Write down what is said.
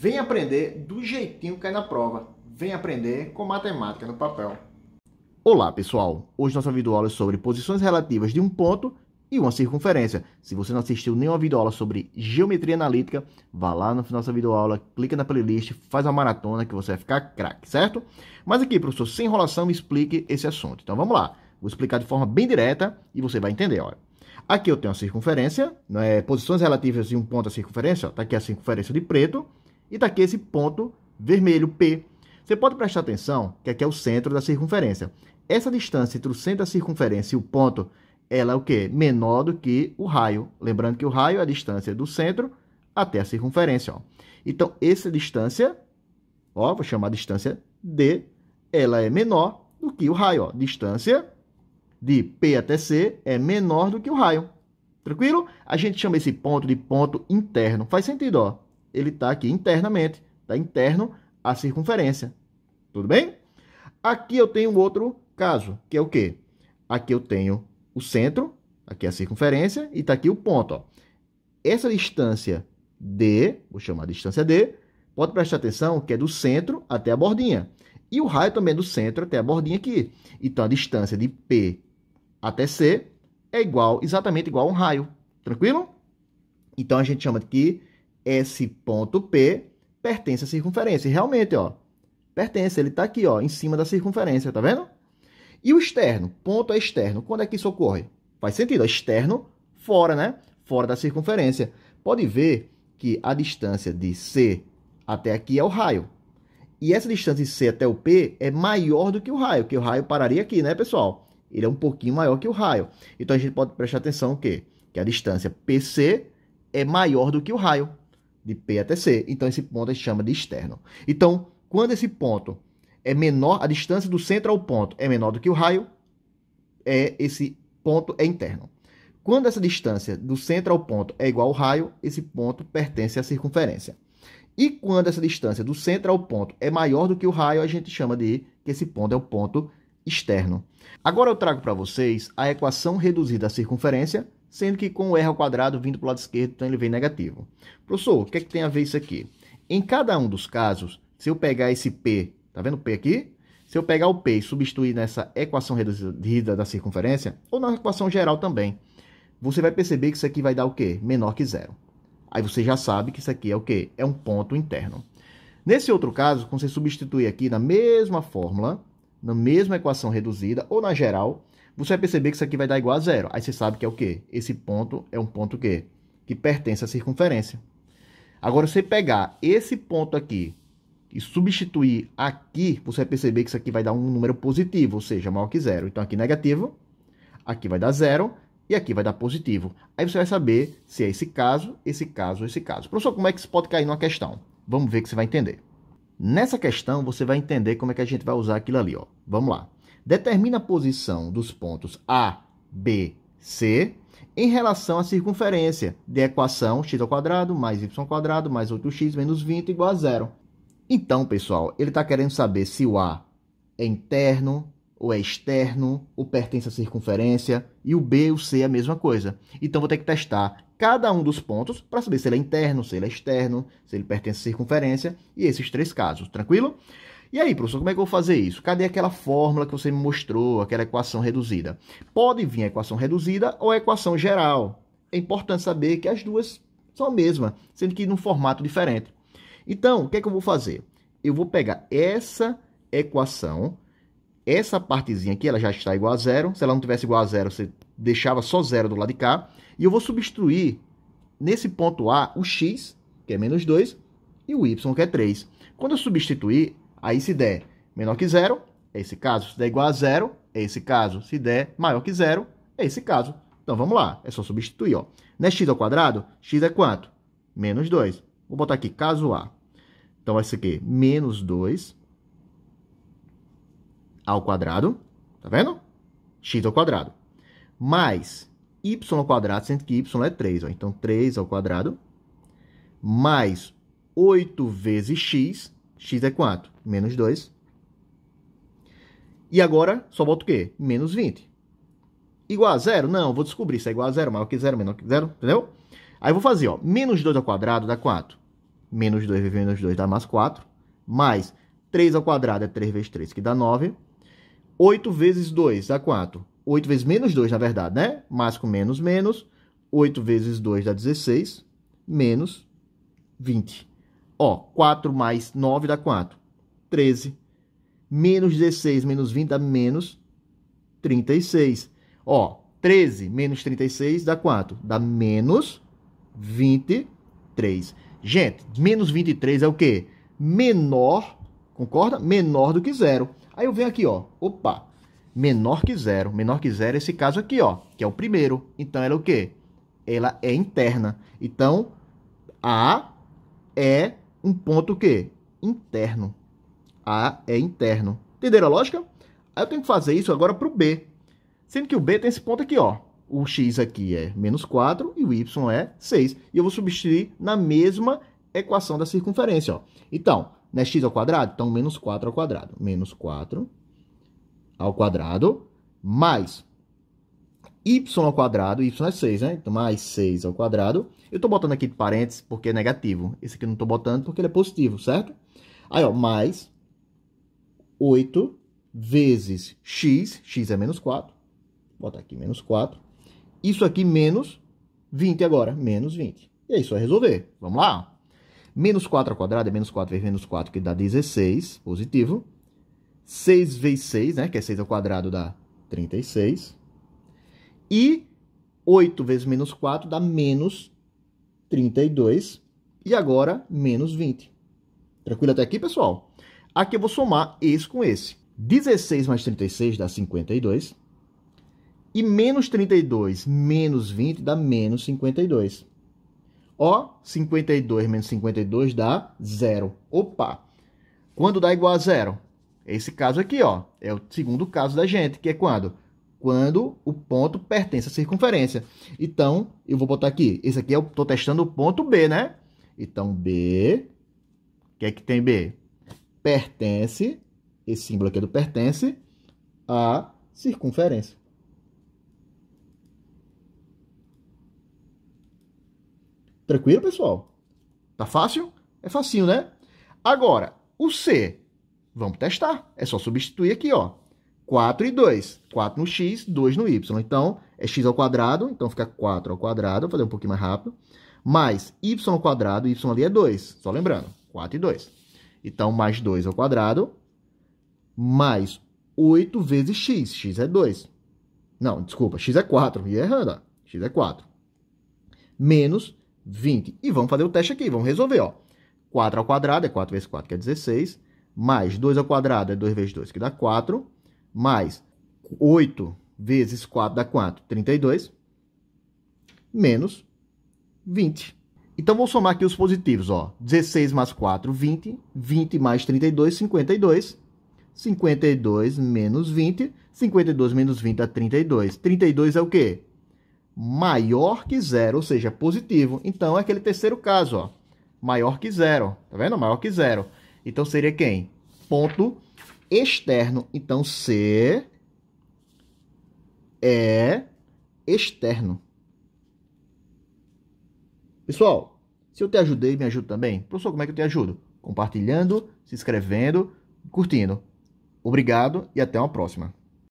Vem aprender do jeitinho que é na prova. Vem aprender com matemática no papel. Olá, pessoal. Hoje nossa videoaula é sobre posições relativas de um ponto e uma circunferência. Se você não assistiu nenhuma videoaula sobre geometria analítica, vá lá na nossa videoaula, clica na playlist, faz a maratona que você vai ficar craque, certo? Mas aqui, professor, sem enrolação, me explique esse assunto. Então vamos lá. Vou explicar de forma bem direta e você vai entender, olha. Aqui eu tenho a circunferência, né, posições relativas de um ponto à circunferência, está tá aqui a circunferência de preto, e daqui tá esse ponto vermelho, P. Você pode prestar atenção que aqui é o centro da circunferência. Essa distância entre o centro da circunferência e o ponto, ela é o quê? Menor do que o raio. Lembrando que o raio é a distância do centro até a circunferência. Ó. Então, essa distância, ó, vou chamar distância D, ela é menor do que o raio. Ó. Distância de P até C é menor do que o raio. Tranquilo? A gente chama esse ponto de ponto interno. Faz sentido, ó ele está aqui internamente, está interno à circunferência. Tudo bem? Aqui eu tenho outro caso, que é o quê? Aqui eu tenho o centro, aqui é a circunferência, e está aqui o ponto. Ó. Essa distância D, vou chamar de distância D, pode prestar atenção que é do centro até a bordinha. E o raio também é do centro até a bordinha aqui. Então, a distância de P até C é igual, exatamente igual a um raio. Tranquilo? Então, a gente chama aqui esse ponto P pertence à circunferência. E realmente, ó, pertence, ele está aqui, ó, em cima da circunferência, tá vendo? E o externo, ponto é externo. Quando é que isso ocorre? Faz sentido, ó, externo, fora, né? Fora da circunferência. Pode ver que a distância de C até aqui é o raio. E essa distância de C até o P é maior do que o raio, que o raio pararia aqui, né, pessoal? Ele é um pouquinho maior que o raio. Então a gente pode prestar atenção que, que a distância PC é maior do que o raio de P até C. Então, esse ponto a gente chama de externo. Então, quando esse ponto é menor, a distância do centro ao ponto é menor do que o raio, é esse ponto é interno. Quando essa distância do centro ao ponto é igual ao raio, esse ponto pertence à circunferência. E quando essa distância do centro ao ponto é maior do que o raio, a gente chama de que esse ponto é o ponto externo. Agora eu trago para vocês a equação reduzida à circunferência sendo que com o R ao quadrado vindo para o lado esquerdo, então ele vem negativo. Professor, o que, é que tem a ver isso aqui? Em cada um dos casos, se eu pegar esse P, tá vendo o P aqui? Se eu pegar o P e substituir nessa equação reduzida da circunferência, ou na equação geral também, você vai perceber que isso aqui vai dar o quê? Menor que zero. Aí você já sabe que isso aqui é o quê? É um ponto interno. Nesse outro caso, quando você substituir aqui na mesma fórmula, na mesma equação reduzida, ou na geral, você vai perceber que isso aqui vai dar igual a zero. Aí você sabe que é o quê? Esse ponto é um ponto que que pertence à circunferência. Agora, se você pegar esse ponto aqui e substituir aqui, você vai perceber que isso aqui vai dar um número positivo, ou seja, maior que zero. Então, aqui negativo, aqui vai dar zero e aqui vai dar positivo. Aí você vai saber se é esse caso, esse caso ou esse caso. Professor, como é que isso pode cair numa questão? Vamos ver que você vai entender. Nessa questão, você vai entender como é que a gente vai usar aquilo ali. Ó. Vamos lá determina a posição dos pontos A, B, C em relação à circunferência da equação x ao quadrado mais y ao quadrado mais 8x menos 20 igual a zero. Então, pessoal, ele está querendo saber se o A é interno ou é externo, ou pertence à circunferência, e o B e o C é a mesma coisa. Então, vou ter que testar cada um dos pontos para saber se ele é interno, se ele é externo, se ele pertence à circunferência, e esses três casos, tranquilo? E aí, professor, como é que eu vou fazer isso? Cadê aquela fórmula que você me mostrou, aquela equação reduzida? Pode vir a equação reduzida ou a equação geral. É importante saber que as duas são a mesma, sendo que num formato diferente. Então, o que é que eu vou fazer? Eu vou pegar essa equação, essa partezinha aqui, ela já está igual a zero. Se ela não tivesse igual a zero, você deixava só zero do lado de cá. E eu vou substituir nesse ponto A o x, que é menos 2, e o y, que é 3. Quando eu substituir, Aí se der menor que zero, é esse caso. Se der igual a zero, é esse caso. Se der maior que zero, é esse caso. Então vamos lá, é só substituir. Ó. Não é x ao quadrado? x é quanto? Menos 2. Vou botar aqui caso A. Então vai ser o quê? Menos 2 ao quadrado. Tá vendo? x ao quadrado. Mais y ao quadrado, sendo que y é 3. Ó. Então 3 ao quadrado. Mais 8 vezes x, x é 4, menos 2. E agora só boto o quê? Menos 20. Igual a zero? Não, vou descobrir se é igual a zero, maior que zero, menor que zero, entendeu? Aí eu vou fazer, ó, menos 2 ao quadrado dá 4. Menos 2 vezes menos 2 dá mais 4. Mais 3 ao quadrado é 3 vezes 3, que dá 9. 8 vezes 2 dá 4. 8 vezes menos 2, na verdade, né? Mais com menos, menos. 8 vezes 2 dá 16. Menos 20. Ó, 4 mais 9 dá quanto? 13. Menos 16 menos 20 dá menos 36. Ó, 13 menos 36 dá quanto? Dá menos 23. Gente, menos 23 é o quê? Menor, concorda? Menor do que zero. Aí eu venho aqui, ó. Opa! Menor que zero. Menor que zero é esse caso aqui, ó. Que é o primeiro. Então, ela é o quê? Ela é interna. Então, A é um ponto que interno. A é interno. Entenderam a lógica? Aí eu tenho que fazer isso agora para o B. Sendo que o B tem esse ponto aqui, ó. O x aqui é menos 4 e o y é 6. E eu vou substituir na mesma equação da circunferência, ó. Então, né, x ao quadrado? Então, menos 4 ao quadrado. Menos 4 ao quadrado mais y ao quadrado, y é 6, né? Então, mais 6 ao quadrado. Eu estou botando aqui de parênteses porque é negativo. Esse aqui eu não estou botando porque ele é positivo, certo? Aí, ó, mais 8 vezes x, x é menos 4. Vou botar aqui menos 4. Isso aqui menos 20 agora, menos 20. E é isso, é resolver. Vamos lá? Menos 4 ao quadrado é menos 4 vezes menos 4, que dá 16, positivo. 6 vezes 6, né, que é 6 ao quadrado, dá 36. E 8 vezes menos 4 dá menos 32. E agora, menos 20. Tranquilo até aqui, pessoal? Aqui eu vou somar esse com esse. 16 mais 36 dá 52. E menos 32 menos 20 dá menos 52. Ó, 52 menos 52 dá zero. Opa! Quando dá igual a zero? Esse caso aqui, ó, é o segundo caso da gente, que é quando quando o ponto pertence à circunferência. Então, eu vou botar aqui. Esse aqui eu é estou testando o ponto B, né? Então, B. O que é que tem B? Pertence. Esse símbolo aqui é do pertence à circunferência. Tranquilo, pessoal? Tá fácil? É facinho, né? Agora, o C. Vamos testar. É só substituir aqui, ó. 4 e 2. 4 no x, 2 no y. Então, é x ao quadrado, então fica 4 ao quadrado, vou fazer um pouquinho mais rápido, mais y ao quadrado, y ali é 2, só lembrando, 4 e 2. Então, mais 2 ao quadrado, mais 8 vezes x, x é 2. Não, desculpa, x é 4, ia errando, ó. x é 4. Menos 20. E vamos fazer o teste aqui, vamos resolver, ó. 4 ao quadrado é 4 vezes 4, que é 16, mais 2 ao quadrado é 2 vezes 2, que dá 4, mais 8 vezes 4 dá quanto? 32, menos 20. Então, vou somar aqui os positivos, ó. 16 mais 4, 20. 20 mais 32, 52. 52 menos 20. 52 menos 20 dá 32. 32 é o quê? Maior que zero, ou seja, positivo. Então, é aquele terceiro caso, ó. Maior que zero. Tá vendo? Maior que zero. Então, seria quem? Ponto externo. Então, ser é externo. Pessoal, se eu te ajudei, me ajuda também. Professor, como é que eu te ajudo? Compartilhando, se inscrevendo, curtindo. Obrigado e até uma próxima.